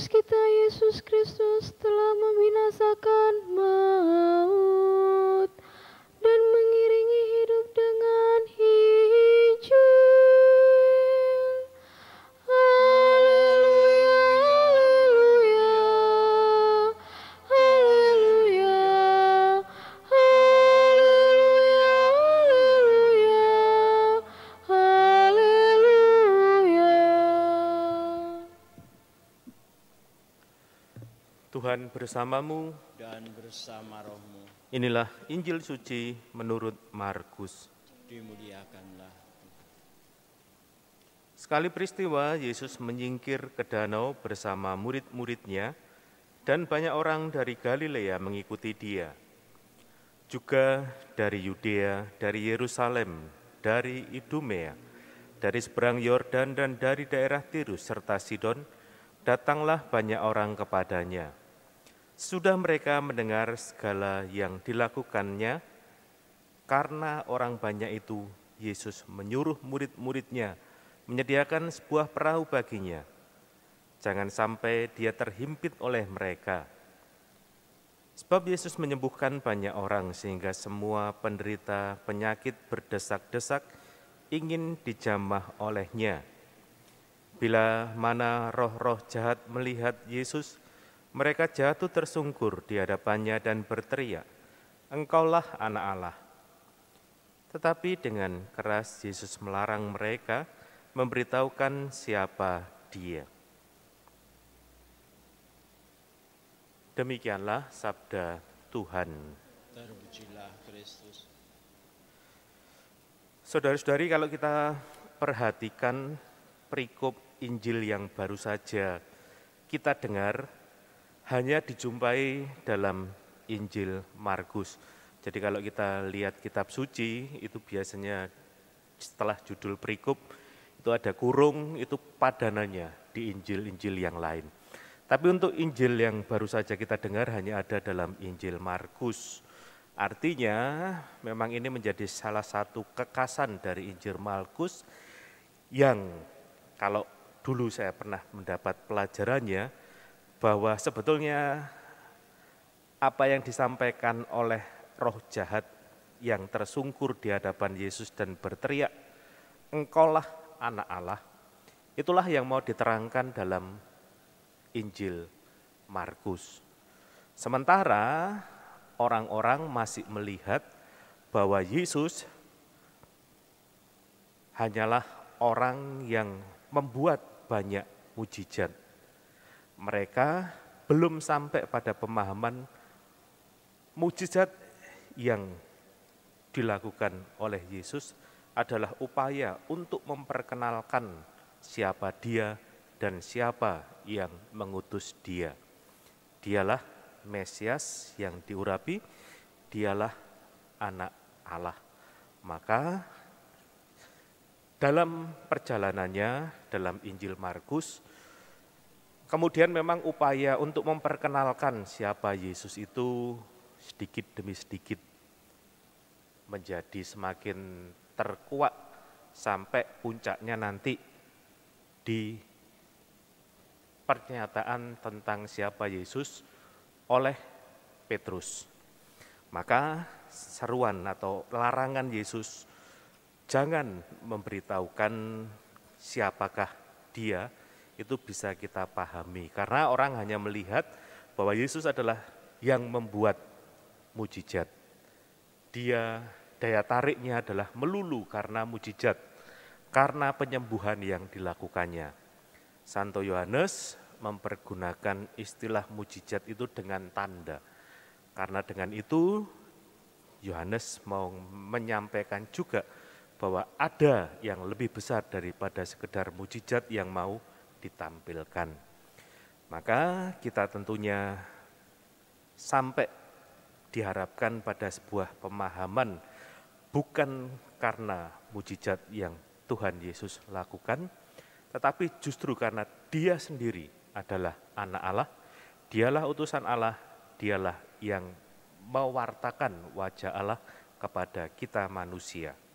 Yesus kita Yesus Kristus telah membinasakan mau Tuhan bersamamu dan bersama rohmu. Inilah Injil suci menurut Markus. Dimuliakanlah. Sekali peristiwa Yesus menyingkir ke danau bersama murid-muridnya dan banyak orang dari Galilea mengikuti dia. Juga dari Yudea, dari Yerusalem, dari Idumea, dari seberang Yordan dan dari daerah Tirus serta Sidon, datanglah banyak orang kepadanya sudah mereka mendengar segala yang dilakukannya, karena orang banyak itu, Yesus menyuruh murid-muridnya menyediakan sebuah perahu baginya. Jangan sampai dia terhimpit oleh mereka. Sebab Yesus menyembuhkan banyak orang sehingga semua penderita penyakit berdesak-desak ingin dijamah olehnya. Bila mana roh-roh jahat melihat Yesus, mereka jatuh tersungkur di hadapannya dan berteriak, Engkaulah anak Allah. Tetapi dengan keras Yesus melarang mereka memberitahukan siapa dia. Demikianlah sabda Tuhan. Saudara-saudari, kalau kita perhatikan perikop Injil yang baru saja kita dengar, hanya dijumpai dalam Injil Markus. Jadi kalau kita lihat kitab suci itu biasanya setelah judul perikop itu ada kurung itu padanannya di Injil-Injil yang lain. Tapi untuk Injil yang baru saja kita dengar hanya ada dalam Injil Markus. Artinya memang ini menjadi salah satu kekasan dari Injil Markus yang kalau dulu saya pernah mendapat pelajarannya bahwa sebetulnya apa yang disampaikan oleh roh jahat yang tersungkur di hadapan Yesus dan berteriak, "Engkaulah anak Allah." Itulah yang mau diterangkan dalam Injil Markus. Sementara orang-orang masih melihat bahwa Yesus hanyalah orang yang membuat banyak mujizat mereka belum sampai pada pemahaman mujizat yang dilakukan oleh Yesus adalah upaya untuk memperkenalkan siapa Dia dan siapa yang mengutus Dia. Dialah Mesias yang diurapi, dialah Anak Allah. Maka dalam perjalanannya dalam Injil Markus Kemudian memang upaya untuk memperkenalkan siapa Yesus itu sedikit demi sedikit menjadi semakin terkuat sampai puncaknya nanti di pernyataan tentang siapa Yesus oleh Petrus. Maka seruan atau larangan Yesus jangan memberitahukan siapakah dia itu bisa kita pahami. Karena orang hanya melihat bahwa Yesus adalah yang membuat mujizat. Dia daya tariknya adalah melulu karena mujizat, karena penyembuhan yang dilakukannya. Santo Yohanes mempergunakan istilah mujizat itu dengan tanda. Karena dengan itu Yohanes mau menyampaikan juga bahwa ada yang lebih besar daripada sekedar mujizat yang mau ditampilkan. Maka kita tentunya sampai diharapkan pada sebuah pemahaman bukan karena mujizat yang Tuhan Yesus lakukan, tetapi justru karena dia sendiri adalah anak Allah, dialah utusan Allah, dialah yang mewartakan wajah Allah kepada kita manusia.